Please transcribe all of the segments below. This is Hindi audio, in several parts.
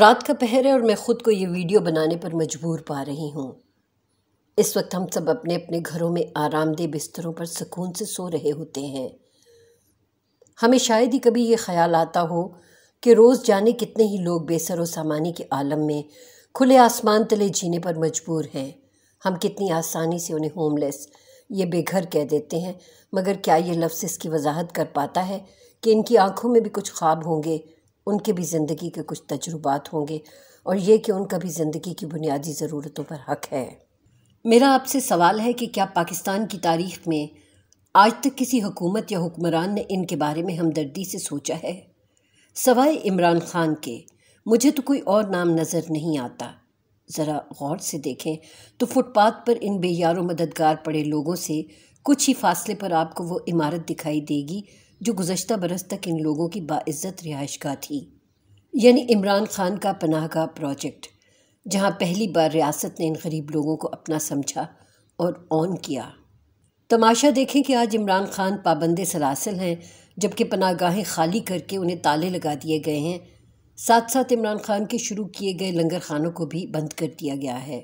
रात का पहर है और मैं ख़ुद को ये वीडियो बनाने पर मजबूर पा रही हूँ इस वक्त हम सब अपने अपने घरों में आरामदेह बिस्तरों पर सुकून से सो रहे होते हैं हमें शायद ही कभी ये ख्याल आता हो कि रोज़ जाने कितने ही लोग बेसर व सामानी के आलम में खुले आसमान तले जीने पर मजबूर हैं हम कितनी आसानी से उन्हें होमलेस ये बेघर कह देते हैं मगर क्या ये लफ्ज़ इसकी वजाहत कर पाता है कि इनकी आंखों में भी कुछ ख्वाब होंगे उनके भी ज़िंदगी के कुछ तजुर्बात होंगे और ये कि उनका भी ज़िंदगी की बुनियादी ज़रूरतों पर हक है मेरा आपसे सवाल है कि क्या पाकिस्तान की तारीख में आज तक किसी हुकूमत या हुक्मरान ने इनके बारे में हमदर्दी से सोचा है सवाए इमरान खान के मुझे तो कोई और नाम नज़र नहीं आता ज़रा गौर से देखें तो फुटपाथ पर इन बेयारों मददगार पड़े लोगों से कुछ ही फासले पर आपको वो इमारत दिखाई देगी जो गुजशत बरस तक इन लोगों की बाज़्ज़त रिहाइश गाह थी यानी इमरान खान का पनाह गह प्रोजेक्ट जहाँ पहली बार रियासत ने इन गरीब लोगों को अपना समझा और ऑन किया तमाशा देखें कि आज इमरान खान पाबंद सलासल हैं जबकि पनाह गाहें खाली करके उन्हें ताले लगा दिए गए हैं साथ साथ इमरान खान के शुरू किए गए लंगर खानों को भी बंद कर दिया गया है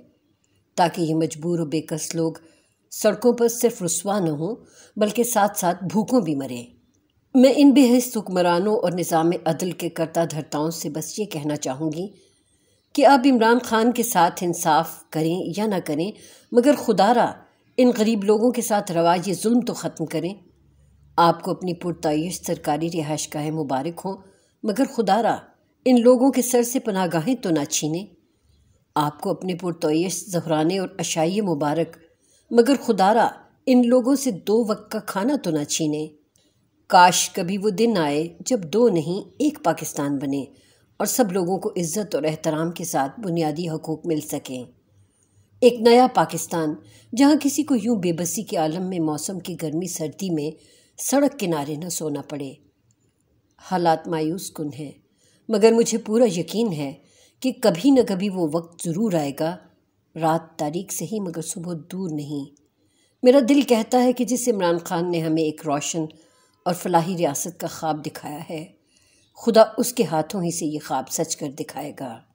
ताकि ये मजबूर और बेकस लोग सड़कों पर सिर्फ रसवा न हों बल्कि साथ साथ भूखों भी मरें मैं इन बेहस हुक्मरानों और निज़ाम अदल के करता धरताओं से बस ये कहना चाहूँगी कि आप इमरान खान के साथ इंसाफ करें या ना करें मगर खुदारा इन गरीब लोगों के साथ रवाज जुल्म तो ख़त्म करें आपको अपनी पुरतश सरकारी रिहाइश गाहें मुबारक हों मगर खुदारा इन लोगों के सर से पनागाहें तो ना छीने आपको अपने पुरतश जहराने और अशाइ मुबारक मगर खुदारा इन लोगों से दो वक्त का खाना तो ना छीने काश कभी वो दिन आए जब दो नहीं एक पाकिस्तान बने और सब लोगों को इज़्ज़त और एहतराम के साथ बुनियादी हकूक़ मिल सकें एक नया पाकिस्तान जहां किसी को यूं बेबसी के आलम में मौसम की गर्मी सर्दी में सड़क किनारे न सोना पड़े हालात मायूस कन हैं मगर मुझे पूरा यकीन है कि कभी न कभी वो वक्त ज़रूर आएगा रात तारीख से ही मगर सुबह दूर नहीं मेरा दिल कहता है कि जिस इमरान खान ने हमें एक रोशन और फलाही रियासत का ख्वाब दिखाया है खुदा उसके हाथों ही से ये ख्वाब सच कर दिखाएगा